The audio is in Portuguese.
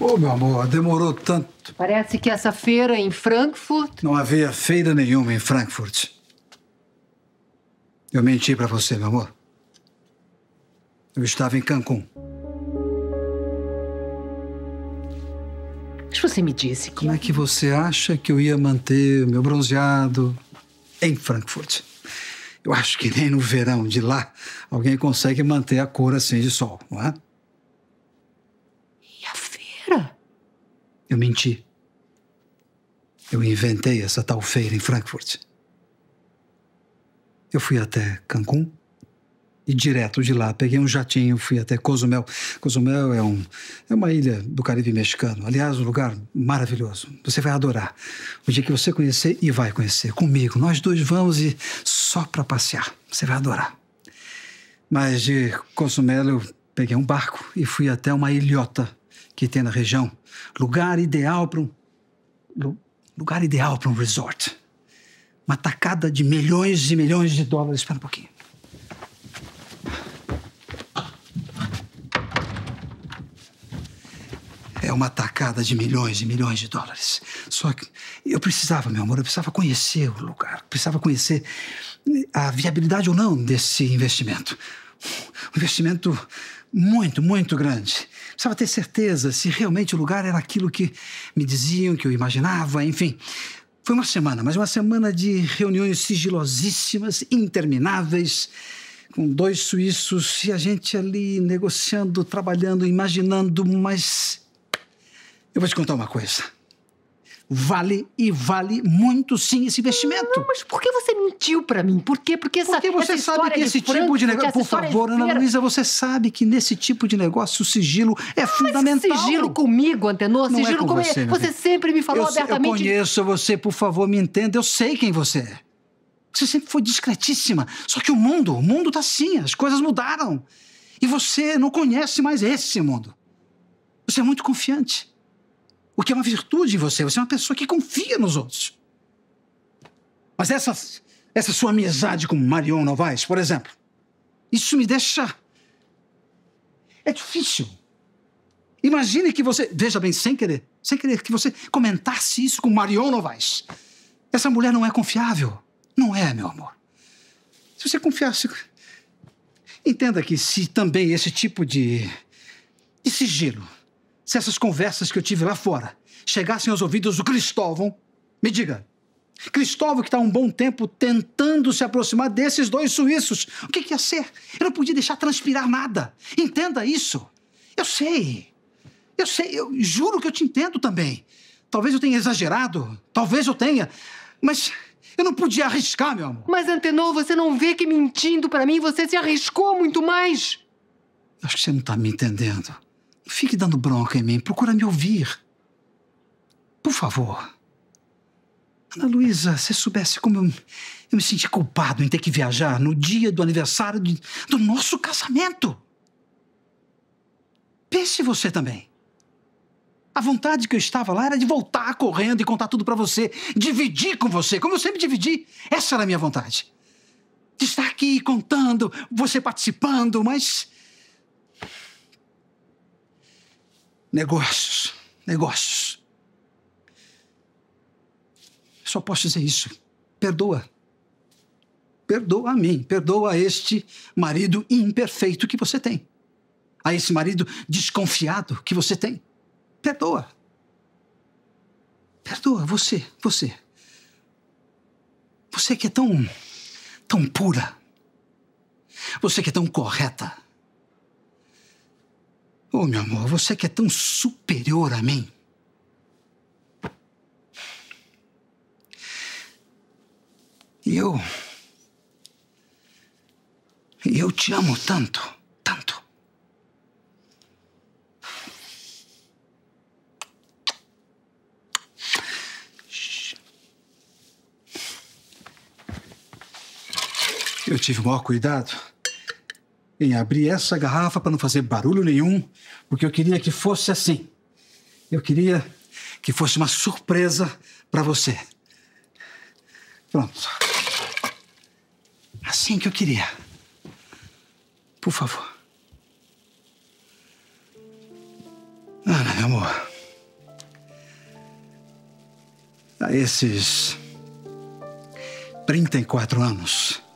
Ô, oh, meu amor, demorou tanto. Parece que essa feira em Frankfurt. Não havia feira nenhuma em Frankfurt. Eu menti para você, meu amor. Eu estava em Cancún. Mas você me disse que. Como é que você acha que eu ia manter meu bronzeado em Frankfurt? Eu acho que nem no verão de lá alguém consegue manter a cor assim de sol, não é? Eu menti. Eu inventei essa tal feira em Frankfurt. Eu fui até Cancún e direto de lá peguei um jatinho, fui até Cozumel. Cozumel é, um, é uma ilha do Caribe mexicano. Aliás, um lugar maravilhoso. Você vai adorar. O dia que você conhecer e vai conhecer comigo, nós dois vamos e só para passear. Você vai adorar. Mas de Cozumel eu peguei um barco e fui até uma ilhota que tem na região. Lugar ideal para um lugar ideal para um resort. Uma tacada de milhões e milhões de dólares. Espera um pouquinho. É uma tacada de milhões e milhões de dólares. Só que eu precisava, meu amor, eu precisava conhecer o lugar, precisava conhecer eh, a viabilidade ou não desse investimento. Um investimento muito, muito grande. Precisava ter certeza se realmente o lugar era aquilo que me diziam, que eu imaginava, enfim. Foi uma semana, mas uma semana de reuniões sigilosíssimas, intermináveis, com dois suíços e a gente ali negociando, trabalhando, imaginando, mas. Eu vou te contar uma coisa vale e vale muito sim esse investimento. Não, mas por que você mentiu para mim? Por quê? Porque essa Porque você essa sabe que esse tipo de negócio, por favor, Ana Luísa, você sabe que nesse tipo de negócio o sigilo é ah, fundamental. Mas sigilo comigo, Antenor, Não é sigilo é com comigo. Você, você sempre me falou eu, abertamente. Eu conheço você, por favor, me entenda, eu sei quem você é. Você sempre foi discretíssima. Só que o mundo, o mundo tá assim, as coisas mudaram. E você não conhece mais esse mundo. Você é muito confiante. O que é uma virtude em você. Você é uma pessoa que confia nos outros. Mas essa, essa sua amizade com Marion Novaes, por exemplo, isso me deixa. É difícil. Imagine que você. Veja bem, sem querer, sem querer, que você comentasse isso com Marion Novaes. Essa mulher não é confiável. Não é, meu amor. Se você confiasse. Entenda que se também esse tipo de. de sigilo se essas conversas que eu tive lá fora chegassem aos ouvidos do Cristóvão, me diga, Cristóvão, que está um bom tempo tentando se aproximar desses dois suíços, o que, que ia ser? Eu não podia deixar transpirar nada. Entenda isso. Eu sei. Eu sei, eu juro que eu te entendo também. Talvez eu tenha exagerado, talvez eu tenha, mas eu não podia arriscar, meu amor. Mas, Antenor, você não vê que mentindo para mim você se arriscou muito mais? Acho que você não está me entendendo. Fique dando bronca em mim, procura me ouvir. Por favor. Ana Luísa, se soubesse como eu, eu, me senti culpado em ter que viajar no dia do aniversário de, do nosso casamento. Pense você também. A vontade que eu estava lá era de voltar correndo e contar tudo para você, dividir com você, como eu sempre dividi. Essa era a minha vontade. De estar aqui contando, você participando, mas Negócios, negócios. Só posso dizer isso. Perdoa. Perdoa a mim, perdoa a este marido imperfeito que você tem. A esse marido desconfiado que você tem. Perdoa. Perdoa você, você. Você que é tão tão pura. Você que é tão correta oh, meu amor, você que é tão superior a mim. E eu. E eu te amo tanto, tanto. Eu tive o maior cuidado em abrir essa garrafa para não fazer barulho nenhum, porque eu queria que fosse assim. Eu queria que fosse uma surpresa para você. Pronto. Assim que eu queria. Por favor. Ana, meu amor. A esses 34 anos